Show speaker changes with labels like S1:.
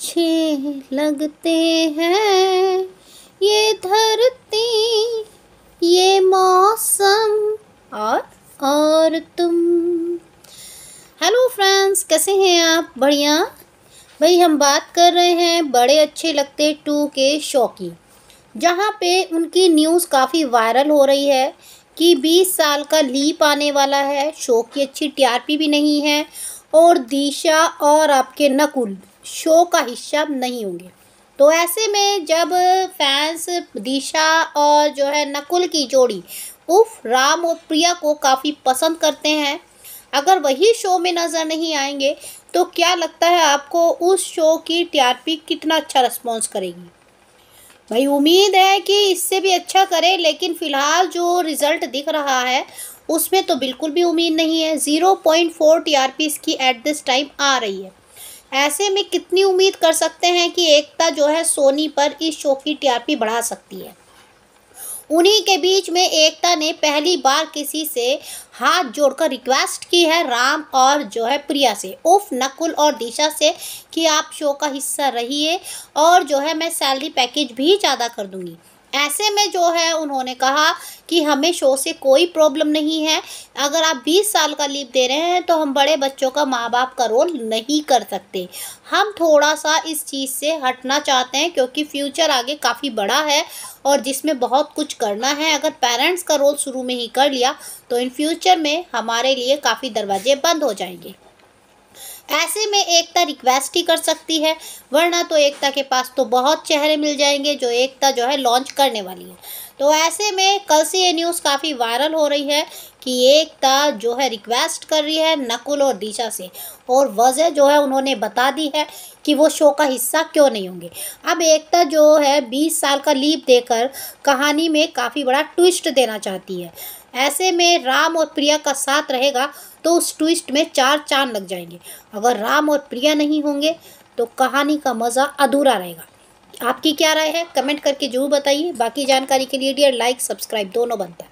S1: अच्छे लगते हैं ये धरती ये मौसम और और तुम हेलो फ्रेंड्स कैसे हैं आप बढ़िया भाई हम बात कर रहे हैं बड़े अच्छे लगते टू के शो की जहाँ पे उनकी न्यूज़ काफ़ी वायरल हो रही है कि 20 साल का लीप आने वाला है शो की अच्छी टीआरपी भी नहीं है और दिशा और आपके नकुल शो का हिस्सा नहीं होंगे तो ऐसे में जब फैंस दिशा और जो है नकुल की जोड़ी उफ राम और प्रिया को काफ़ी पसंद करते हैं अगर वही शो में नज़र नहीं आएंगे तो क्या लगता है आपको उस शो की टीआरपी कितना अच्छा रिस्पॉन्स करेगी भाई उम्मीद है कि इससे भी अच्छा करे लेकिन फ़िलहाल जो रिज़ल्ट दिख रहा है उसमें तो बिल्कुल भी उम्मीद नहीं है zero point four T R P इसकी एट दिस टाइम आ रही है ऐसे में कितनी उम्मीद कर सकते हैं कि एकता जो है सोनी पर इस शो की टी आर पी बढ़ा सकती है उन्हीं के बीच में एकता ने पहली बार किसी से हाथ जोड़कर रिक्वेस्ट की है राम और जो है प्रिया से उफ नकुल और दिशा से कि आप शो का हिस्सा रहिए और जो है मैं सैलरी पैकेज भी ज़्यादा कर दूंगी ऐसे में जो है उन्होंने कहा कि हमें शो से कोई प्रॉब्लम नहीं है अगर आप 20 साल का लीव दे रहे हैं तो हम बड़े बच्चों का माँ बाप का रोल नहीं कर सकते हम थोड़ा सा इस चीज़ से हटना चाहते हैं क्योंकि फ्यूचर आगे काफ़ी बड़ा है और जिसमें बहुत कुछ करना है अगर पेरेंट्स का रोल शुरू में ही कर लिया तो इन फ्यूचर में हमारे लिए काफ़ी दरवाजे बंद हो जाएंगे ऐसे में एकता रिक्वेस्ट ही कर सकती है वरना तो एकता के पास तो बहुत चेहरे मिल जाएंगे जो एकता जो है लॉन्च करने वाली है तो ऐसे में कल से ये न्यूज़ काफ़ी वायरल हो रही है कि एकता जो है रिक्वेस्ट कर रही है नकुल और दिशा से और वजह जो है उन्होंने बता दी है कि वो शो का हिस्सा क्यों नहीं होंगे अब एकता जो है 20 साल का लीप देकर कहानी में काफ़ी बड़ा ट्विस्ट देना चाहती है ऐसे में राम और प्रिया का साथ रहेगा तो उस ट्विस्ट में चार चांद लग जाएंगे अगर राम और प्रिया नहीं होंगे तो कहानी का मज़ा अधूरा रहेगा आपकी क्या राय है कमेंट करके जरूर बताइए बाकी जानकारी के लिए डियर लाइक सब्सक्राइब दोनों बनता है